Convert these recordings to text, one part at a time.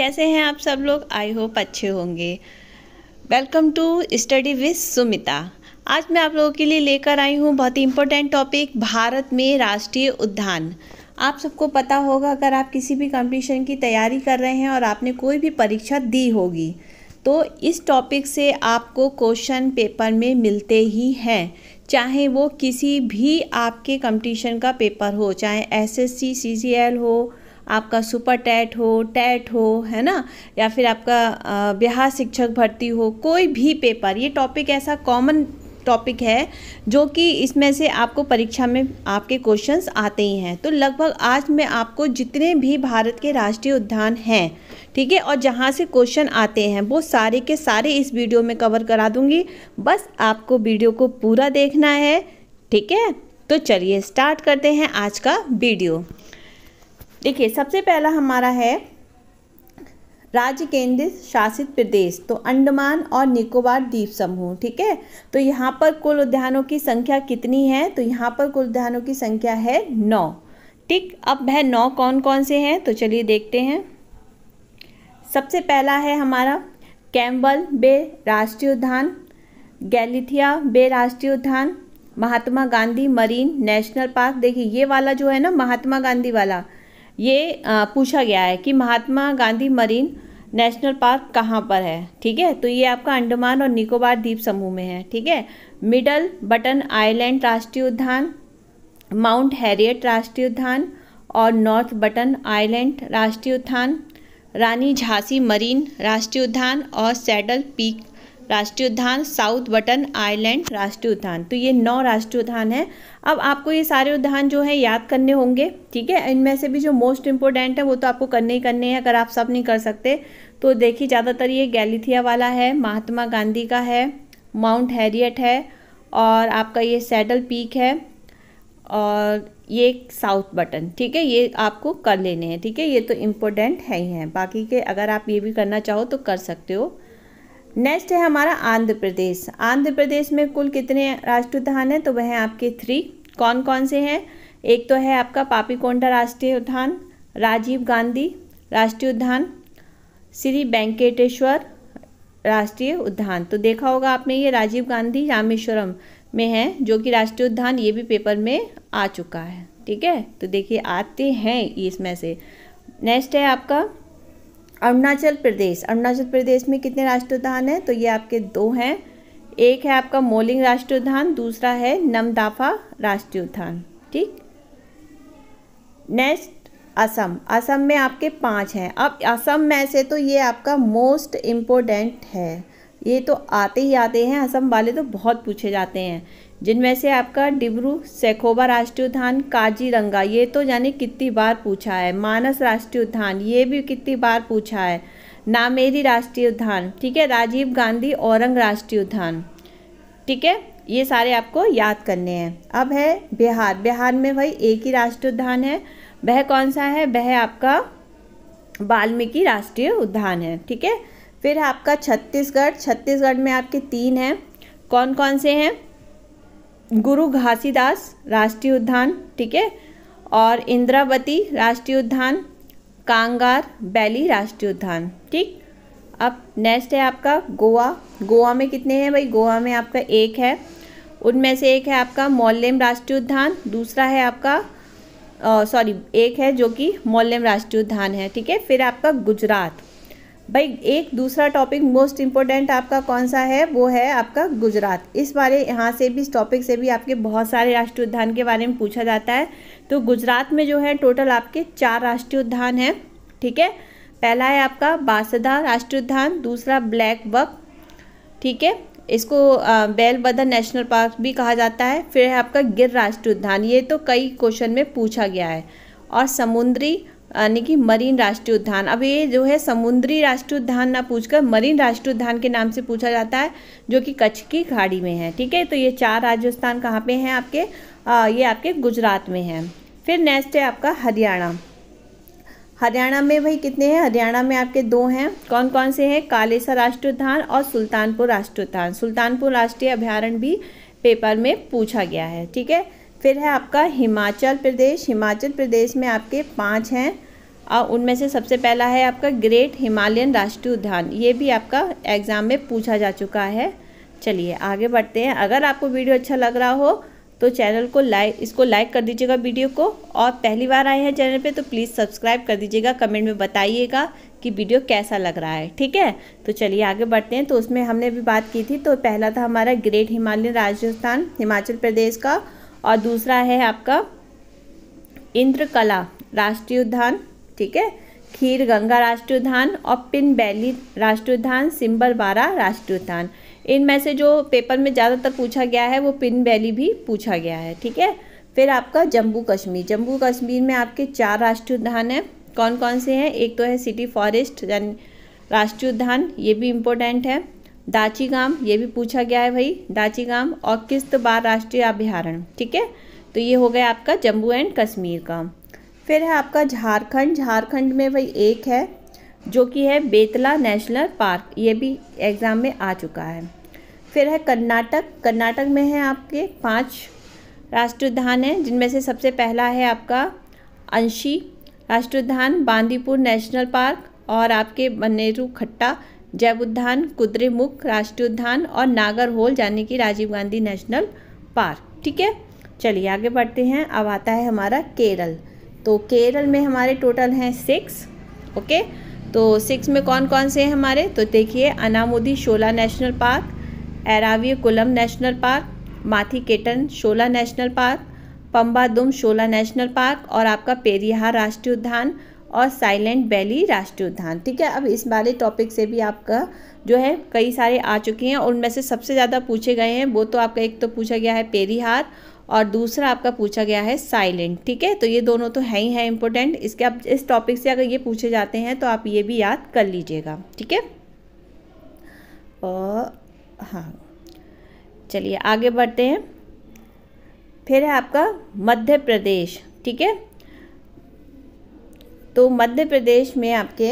कैसे हैं आप सब लोग आई होप अच्छे होंगे welcome to study with Sumita आज मैं आप लोगों के लिए लेकर आई हूँ बहुत ही इंपॉर्टेंट टॉपिक भारत में राष्ट्रीय उद्यान आप सबको पता होगा अगर आप किसी भी कंपटीशन की तैयारी कर रहे हैं और आपने कोई भी परीक्षा दी होगी तो इस टॉपिक से आपको क्वेश्चन पेपर में मिलते ही हैं चाहे वो किसी भी आपके कंपटीशन का पेपर हो चाहे एसएससी सीजीएल हो आपका सुपर टैट हो टैट हो है ना या फिर आपका बिहार शिक्षक भर्ती हो कोई भी पेपर ये टॉपिक ऐसा कॉमन टॉपिक है जो कि इसमें से आपको परीक्षा में आपके क्वेश्चंस आते ही हैं तो लगभग आज मैं आपको जितने भी भारत के राष्ट्रीय उद्यान हैं ठीक है और जहाँ से क्वेश्चन आते हैं वो सारे के सारे इस वीडियो में कवर करा दूँगी बस आपको वीडियो को पूरा देखना है ठीक है तो चलिए स्टार्ट करते हैं आज का वीडियो देखिए सबसे पहला हमारा है राज्य केंद्रित शासित प्रदेश तो अंडमान और निकोबार द्वीप समूह ठीक है तो यहाँ पर कुल उद्यानों की संख्या कितनी है तो यहाँ पर कुल उद्यानों की संख्या है नौ ठीक अब है नौ कौन कौन से हैं तो चलिए देखते हैं सबसे पहला है हमारा कैम्बल बे राष्ट्रीय उद्यान गैलिथिया बे राष्ट्रीय उद्यान Mahatma Gandhi marine national park देखिए ये वाला जो है ना महात्मा गांधी वाला ये पूछा गया है कि Mahatma Gandhi marine national park कहाँ पर है ठीक है तो ये आपका अंडमान और निकोबार द्वीप समूह में है ठीक है मिडल बटन आइलैंड राष्ट्रीय उद्यान माउंट हैरियट राष्ट्रीय उद्यान और नॉर्थ बटन आइलैंड राष्ट्रीय उद्यान रानी झांसी मरीन राष्ट्रीय उद्यान और सैडल पीक राष्ट्रीय उद्यान साउथ बटन आइलैंड राष्ट्रीय उद्यान तो ये नौ राष्ट्रीय उद्यान है अब आपको ये सारे उद्यान जो है याद करने होंगे ठीक है इनमें से भी जो मोस्ट इम्पोर्टेंट है वो तो आपको करने ही करने हैं अगर आप सब नहीं कर सकते तो देखिए ज़्यादातर ये गैलीथिया वाला है महात्मा गांधी का है माउंट हैरियट है और आपका ये सैडल पीक है और ये साउथ बटन ठीक है ये आपको कर लेने हैं ठीक है ये तो इम्पोर्टेंट है ही हैं बाकी के अगर आप ये भी करना चाहो तो कर सकते हो नेक्स्ट है हमारा आंध्र प्रदेश आंध्र प्रदेश में कुल कितने राष्ट्रीय उद्यान हैं तो वह है आपके थ्री कौन कौन से हैं एक तो है आपका पापीकोंडा राष्ट्रीय उद्यान राजीव गांधी राष्ट्रीय उद्यान श्री वेंकटेश्वर राष्ट्रीय उद्यान तो देखा होगा आपने ये राजीव गांधी रामेश्वरम में है जो कि राष्ट्रीय उद्यान ये भी पेपर में आ चुका है ठीक है तो देखिए आते हैं इसमें से नेक्स्ट है आपका अरुणाचल प्रदेश अरुणाचल प्रदेश में कितने राष्ट्रोद्यान हैं तो ये आपके दो हैं एक है आपका मोलिंग राष्ट्र उद्यान दूसरा है नमदाफा राष्ट्रीय उद्यान ठीक नेक्स्ट असम असम में आपके पांच हैं अब असम में से तो ये आपका मोस्ट इम्पोर्टेंट है ये तो आते ही आते हैं असम वाले तो बहुत पूछे जाते हैं जिनमें से आपका डिब्रू सैखोबा राष्ट्रीय उद्यान काजीरंगा ये तो यानी कितनी बार पूछा है मानस राष्ट्रीय उद्यान ये भी कितनी बार पूछा है नामेरी राष्ट्रीय उद्यान ठीक है राजीव गांधी औरंग राष्ट्रीय उद्यान ठीक है ये सारे आपको याद करने हैं अब है बिहार बिहार में भाई एक ही राष्ट्रीय उद्यान है वह कौन सा है वह आपका वाल्मीकि राष्ट्रीय उद्यान है ठीक है फिर आपका छत्तीसगढ़ छत्तीसगढ़ में आपके तीन हैं कौन कौन से हैं गुरु घासीदास राष्ट्रीय उद्यान ठीक है और इंद्रावती राष्ट्रीय उद्यान कांगार बैली राष्ट्रीय उद्यान ठीक अब नेक्स्ट है आपका गोवा गोवा में कितने हैं भाई गोवा में आपका एक है उनमें से एक है आपका मौलम राष्ट्रीय उद्यान दूसरा है आपका सॉरी एक है जो कि मौलम राष्ट्रीय उद्यान है ठीक है फिर आपका गुजरात भाई एक दूसरा टॉपिक मोस्ट इम्पोर्टेंट आपका कौन सा है वो है आपका गुजरात इस बारे यहाँ से भी इस टॉपिक से भी आपके बहुत सारे राष्ट्रीय उद्यान के बारे में पूछा जाता है तो गुजरात में जो है टोटल आपके चार राष्ट्रीय उद्यान हैं ठीक है पहला है आपका बासदा राष्ट्रीय उद्यान दूसरा ब्लैक बक ठीक है इसको बैलबदर नेशनल पार्क भी कहा जाता है फिर है आपका गिर राष्ट्रीय उद्यान ये तो कई क्वेश्चन में पूछा गया है और समुद्री यानी कि मरीन राष्ट्रीय उद्यान अब ये जो है समुद्री राष्ट्रीय उद्यान ना पूछकर मरीन राष्ट्रीय उद्यान के नाम से पूछा जाता है जो कि कच्छ की खाड़ी में है ठीक है तो ये चार राजस्थान कहाँ पे हैं आपके आ, ये आपके गुजरात में है फिर नेक्स्ट है आपका हरियाणा हरियाणा में भाई कितने हैं हरियाणा में आपके दो हैं कौन कौन से हैं कालेसा राष्ट्रीय उद्यान और सुल्तानपुर राष्ट्रीय उद्यान सुल्तानपुर राष्ट्रीय अभ्यारण्य भी पेपर में पूछा गया है ठीक है फिर है आपका हिमाचल प्रदेश हिमाचल प्रदेश में आपके पाँच हैं और उनमें से सबसे पहला है आपका ग्रेट हिमालयन राष्ट्रीय उद्यान ये भी आपका एग्ज़ाम में पूछा जा चुका है चलिए आगे बढ़ते हैं अगर आपको वीडियो अच्छा लग रहा हो तो चैनल को लाइक इसको लाइक कर दीजिएगा वीडियो को और पहली बार आए हैं चैनल पे तो प्लीज़ सब्सक्राइब कर दीजिएगा कमेंट में बताइएगा कि वीडियो कैसा लग रहा है ठीक है तो चलिए आगे बढ़ते हैं तो उसमें हमने भी बात की थी तो पहला था हमारा ग्रेट हिमालयन राजस्थान हिमाचल प्रदेश का और दूसरा है आपका इंद्रकला राष्ट्रीय उद्यान ठीक है खीर गंगा राष्ट्रीय उद्यान और पिन बैली राष्ट्रीय उद्यान सिम्बल बारा राष्ट्रीय उद्यान इनमें से जो पेपर में ज़्यादातर पूछा गया है वो पिन बैली भी पूछा गया है ठीक है फिर आपका जम्मू कश्मीर जम्मू कश्मीर में आपके चार राष्ट्रीय उद्यान हैं कौन कौन से हैं एक तो है सिटी फॉरेस्ट राष्ट्रीय उद्यान ये भी इम्पोर्टेंट है दाचीगाम ये भी पूछा गया है भाई दाचीगाम और किस्त बार राष्ट्रीय अभ्यारण ठीक है तो ये हो गया आपका जम्मू एंड कश्मीर का फिर है आपका झारखंड झारखंड में भाई एक है जो कि है बेतला नेशनल पार्क ये भी एग्ज़ाम में आ चुका है फिर है कर्नाटक कर्नाटक में है आपके पाँच राष्ट्र उद्यान हैं जिनमें से सबसे पहला है आपका अंशी राष्ट्र उद्यान बांदीपुर नेशनल पार्क और आपके बनेरू खट्टा जैव उद्यान कुद्रेमुख राष्ट्रीय उद्यान और नागर होल यानी कि राजीव गांधी नेशनल पार्क ठीक है चलिए आगे बढ़ते हैं अब आता है हमारा केरल तो केरल में हमारे टोटल हैं सिक्स ओके तो सिक्स में कौन कौन से हैं हमारे तो देखिए Anamudi Shola national park Eravikulam national park Mathikettan Shola national park Pambadum Shola national park और आपका पेरियार राष्ट्रीय उद्यान और साइलेंट वैली राष्ट्रीय उद्यान ठीक है अब इस वाले टॉपिक से भी आपका जो है कई सारे आ चुके हैं और उनमें से सबसे ज़्यादा पूछे गए हैं वो तो आपका एक तो पूछा गया है पेरीहार और दूसरा आपका पूछा गया है साइलेंट ठीक है तो ये दोनों तो हैं ही है इम्पोर्टेंट इसके आप इस टॉपिक से अगर ये पूछे जाते हैं तो आप ये भी याद कर लीजिएगा ठीक है और हाँ चलिए आगे बढ़ते हैं फिर है आपका मध्य प्रदेश ठीक है तो मध्य प्रदेश में आपके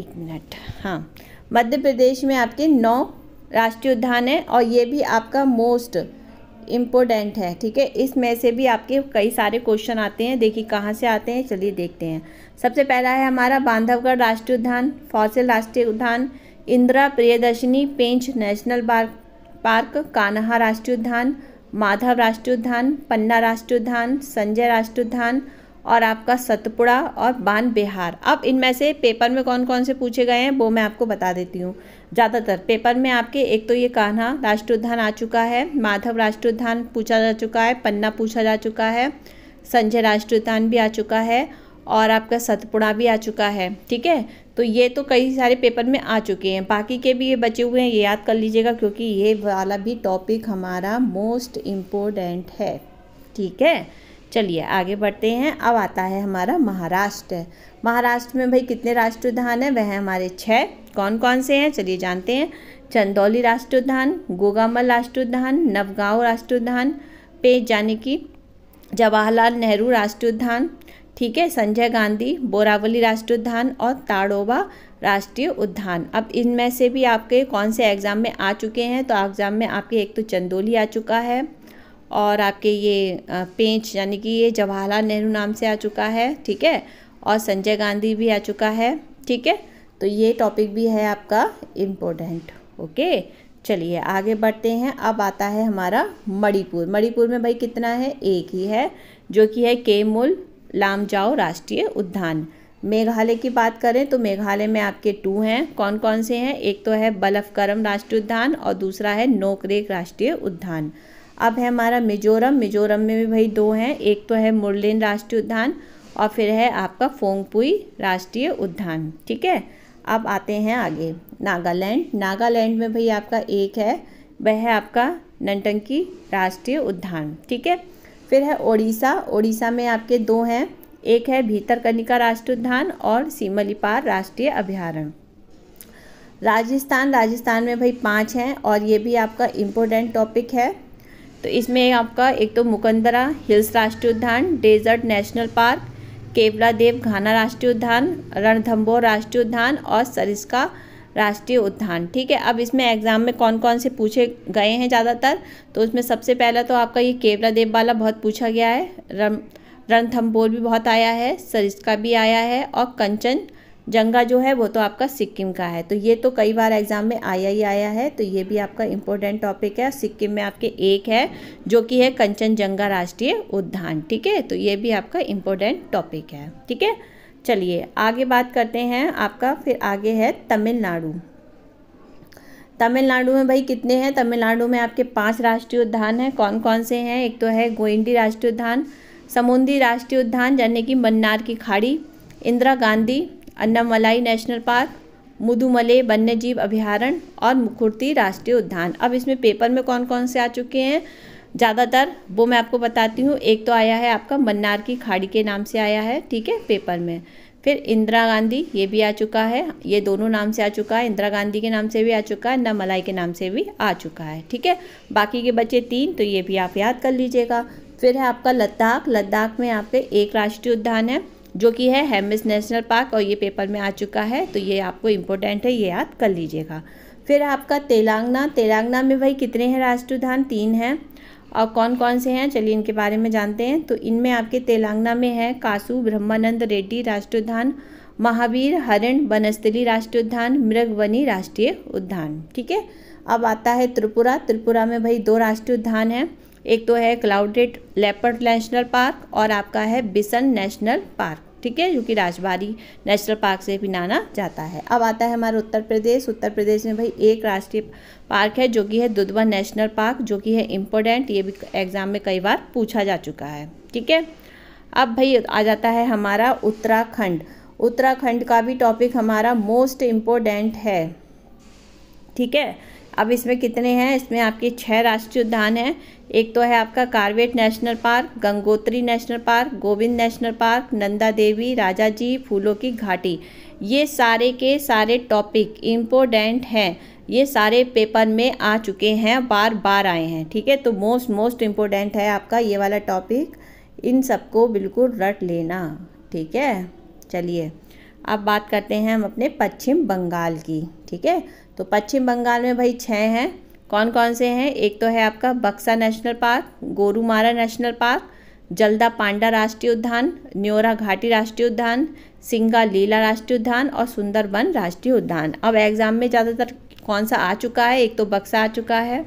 एक मिनट हाँ मध्य प्रदेश में आपके नौ राष्ट्रीय उद्यान है और ये भी आपका मोस्ट इम्पोर्टेंट है ठीक है इसमें से भी आपके कई सारे क्वेश्चन आते हैं देखिए कहाँ से आते हैं चलिए देखते हैं सबसे पहला है हमारा बांधवगढ़ राष्ट्रीय उद्यान फौसिल राष्ट्रीय उद्यान Indira Priyadarshini Pench national park park Kanha राष्ट्रीय उद्यान माधव राष्ट्रीय उद्यान पन्ना राष्ट्रीय उद्यान संजय राष्ट्रीय उद्यान और आपका सतपुड़ा और बान बिहार अब इनमें से पेपर में कौन कौन से पूछे गए हैं वो मैं आपको बता देती हूँ ज़्यादातर पेपर में आपके एक तो ये कान्हा राष्ट्रीय उद्यान आ चुका है माधव राष्ट्रीय उद्यान पूछा जा चुका है पन्ना पूछा जा चुका है संजय राष्ट्रीय उद्यान भी आ चुका है और आपका सतपुड़ा भी आ चुका है ठीक है तो ये तो कई सारे पेपर में आ चुके हैं बाकी के भी ये बचे हुए हैं ये याद कर लीजिएगा क्योंकि ये वाला भी टॉपिक हमारा मोस्ट इम्पोर्टेंट है ठीक है चलिए आगे बढ़ते हैं अब आता है हमारा महाराष्ट्र महाराष्ट्र में भाई कितने राष्ट्र उद्यान हैं वह हमारे छः कौन कौन से हैं चलिए जानते हैं चंदौली राष्ट्र उद्यान गोगामल राष्ट्र उद्यान नवगांव राष्ट्र उद्यान पे जाने की जवाहरलाल नेहरू राष्ट्र उद्यान ठीक है संजय गांधी बोरावली राष्ट्रीय उद्यान और ताड़ोबा राष्ट्रीय उद्यान अब इनमें से भी आपके कौन से एग्ज़ाम में आ चुके हैं तो एग्ज़ाम में आपके एक तो चंदोली आ चुका है और आपके ये पेंच यानी कि ये जवाहरलाल नेहरू नाम से आ चुका है ठीक है और संजय गांधी भी आ चुका है ठीक है तो ये टॉपिक भी है आपका इम्पोर्टेंट ओके चलिए आगे बढ़ते हैं अब आता है हमारा मणिपुर मणिपुर में भाई कितना है एक ही है जो कि है केमुल लामजाओ राष्ट्रीय उद्यान मेघालय की बात करें तो मेघालय में आपके टू हैं कौन कौन से हैं एक तो है बलफकरम राष्ट्रीय उद्यान और दूसरा है नोकरेक राष्ट्रीय उद्यान अब है हमारा मिजोरम मिजोरम में भी भाई दो हैं एक तो है मुरलिन राष्ट्रीय उद्यान और फिर है आपका फोंगपुई राष्ट्रीय उद्यान ठीक है अब आते हैं आगे नागालैंड नागालैंड में भाई आपका एक है वह है आपका नंटंकी राष्ट्रीय उद्यान ठीक है फिर है ओडिशा ओडिशा में आपके दो हैं एक है भीतरकनिका राष्ट्रीय उद्यान और सीमलीपार राष्ट्रीय अभ्यारण्य राजस्थान राजस्थान में भाई पाँच हैं और ये भी आपका इम्पोर्टेंट टॉपिक है तो इसमें आपका एक तो मुकंदरा हिल्स राष्ट्रीय उद्यान desert national park Keoladeo Ghana राष्ट्रीय उद्यान रणथम्बोर राष्ट्रीय उद्यान और सरिस्का राष्ट्रीय उद्यान ठीक है अब इसमें एग्ज़ाम में कौन कौन से पूछे गए हैं ज़्यादातर तो उसमें सबसे पहला तो आपका ये देव वाला बहुत पूछा गया है रम रणथम्बोर भी बहुत आया है सरिस्का भी आया है और कंचन जंगा जो है वो तो आपका सिक्किम का है तो ये तो कई बार एग्ज़ाम में आया ही आया है तो ये भी आपका इम्पोर्टेंट टॉपिक है सिक्किम में आपके एक है जो कि है कंचनजंगा राष्ट्रीय उद्यान ठीक है तो ये भी आपका इम्पोर्टेंट टॉपिक है ठीक है चलिए आगे बात करते हैं आपका फिर आगे है तमिलनाडु तमिलनाडु में भाई कितने हैं तमिलनाडु में आपके पांच राष्ट्रीय उद्यान हैं कौन कौन से हैं एक तो है गोइंडी राष्ट्रीय उद्यान समुद्री राष्ट्रीय उद्यान यानी कि मन्नार की खाड़ी इंदिरा गांधी अन्नामलाई नेशनल पार्क मुदुमले वन्यजीव अभ्यारण्य और मुखुर्ती राष्ट्रीय उद्यान अब इसमें पेपर में कौन कौन से आ चुके हैं ज़्यादातर वो मैं आपको बताती हूँ एक तो आया है आपका मन्नार की खाड़ी के नाम से आया है ठीक है पेपर में फिर इंदिरा गांधी ये भी आ चुका है ये दोनों नाम से आ चुका है इंदिरा गांधी के नाम से भी आ चुका है न मलाई के नाम से भी आ चुका है ठीक है बाकी के बचे तीन तो ये भी आप याद कर लीजिएगा फिर है आपका लद्दाख लद्दाख में यहाँ पे एक राष्ट्रीय उद्यान है जो कि है हेमिस नेशनल पार्क और ये पेपर में आ चुका है तो ये आपको इम्पोर्टेंट है ये याद कर लीजिएगा फिर आपका तेलंगाना तेलंगाना में भाई कितने हैं राष्ट्रीय उद्यान तीन हैं और कौन कौन से हैं चलिए इनके बारे में जानते हैं तो इनमें आपके तेलंगाना में है कासू ब्रह्मानंद रेड्डी राष्ट्रीय उद्यान महावीर हरण बनस्थली राष्ट्रीय उद्यान मृगवनी राष्ट्रीय उद्यान ठीक है अब आता है त्रिपुरा त्रिपुरा में भाई दो राष्ट्रीय उद्यान हैं एक तो है क्लाउडेड लेपर्ड नेशनल पार्क और आपका है बिसन नेशनल पार्क ठीक है जो कि राजबाड़ी नेशनल पार्क से भी नाना जाता है अब आता है हमारा उत्तर प्रदेश उत्तर प्रदेश में भाई एक राष्ट्रीय पार्क है जो कि है दुधवा नेशनल पार्क जो कि है इम्पोर्टेंट ये भी एग्ज़ाम में कई बार पूछा जा चुका है ठीक है अब भाई आ जाता है हमारा उत्तराखंड उत्तराखंड का भी टॉपिक हमारा मोस्ट इम्पोर्टेंट है ठीक है अब इसमें कितने हैं इसमें आपके छः राष्ट्रीय उद्यान हैं एक तो है आपका Corbett national park Gangotri national park Govind national park Nanda Devi Rajaji फूलों की घाटी ये सारे के सारे टॉपिक इम्पोर्टेंट हैं ये सारे पेपर में आ चुके हैं बार बार आए हैं ठीक है तो मोस्ट मोस्ट इम्पोर्टेंट है आपका ये वाला टॉपिक इन सबको बिल्कुल रट लेना ठीक है चलिए अब बात करते हैं हम अपने पश्चिम बंगाल की ठीक है तो पश्चिम बंगाल में भाई छः हैं कौन कौन से हैं एक तो है आपका Buxa national park Gorumara national park Jaldapara राष्ट्रीय उद्यान न्योरा घाटी राष्ट्रीय उद्यान सिंगा लीला राष्ट्रीय उद्यान और सुंदरबन राष्ट्रीय उद्यान अब एग्ज़ाम में ज़्यादातर कौन सा आ चुका है एक तो बक्सा आ चुका है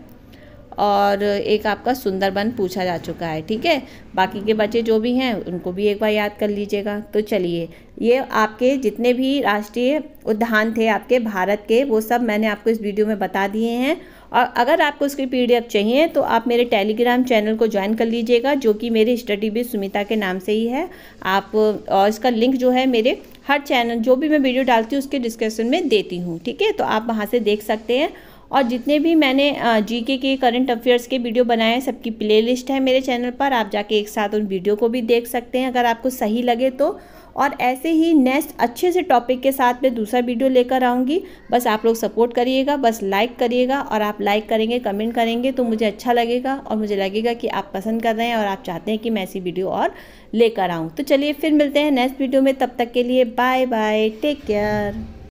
और एक आपका सुंदरबन पूछा जा चुका है ठीक है बाकी के बच्चे जो भी हैं उनको भी एक बार याद कर लीजिएगा तो चलिए ये आपके जितने भी राष्ट्रीय उद्यान थे आपके भारत के वो सब मैंने आपको इस वीडियो में बता दिए हैं और अगर आपको उसकी पी चाहिए तो आप मेरे टेलीग्राम चैनल को ज्वाइन कर लीजिएगा जो कि मेरे स्टडी भी सुमिता के नाम से ही है आप और इसका लिंक जो है मेरे हर चैनल जो भी मैं वीडियो डालती हूँ उसके डिस्क्रिप्शन में देती हूँ ठीक है तो आप वहाँ से देख सकते हैं और जितने भी मैंने जीके के करंट अफेयर्स के वीडियो बनाए हैं सबकी प्लेलिस्ट है मेरे चैनल पर आप जाके एक साथ उन वीडियो को भी देख सकते हैं अगर आपको सही लगे तो और ऐसे ही नेक्स्ट अच्छे से टॉपिक के साथ मैं दूसरा वीडियो लेकर आऊँगी बस आप लोग सपोर्ट करिएगा बस लाइक करिएगा और आप लाइक करेंगे कमेंट करेंगे तो मुझे अच्छा लगेगा और मुझे लगेगा कि आप पसंद कर रहे हैं और आप चाहते हैं कि मैं ऐसी वीडियो और लेकर आऊँ तो चलिए फिर मिलते हैं नेक्स्ट वीडियो में तब तक के लिए बाय बाय टेक केयर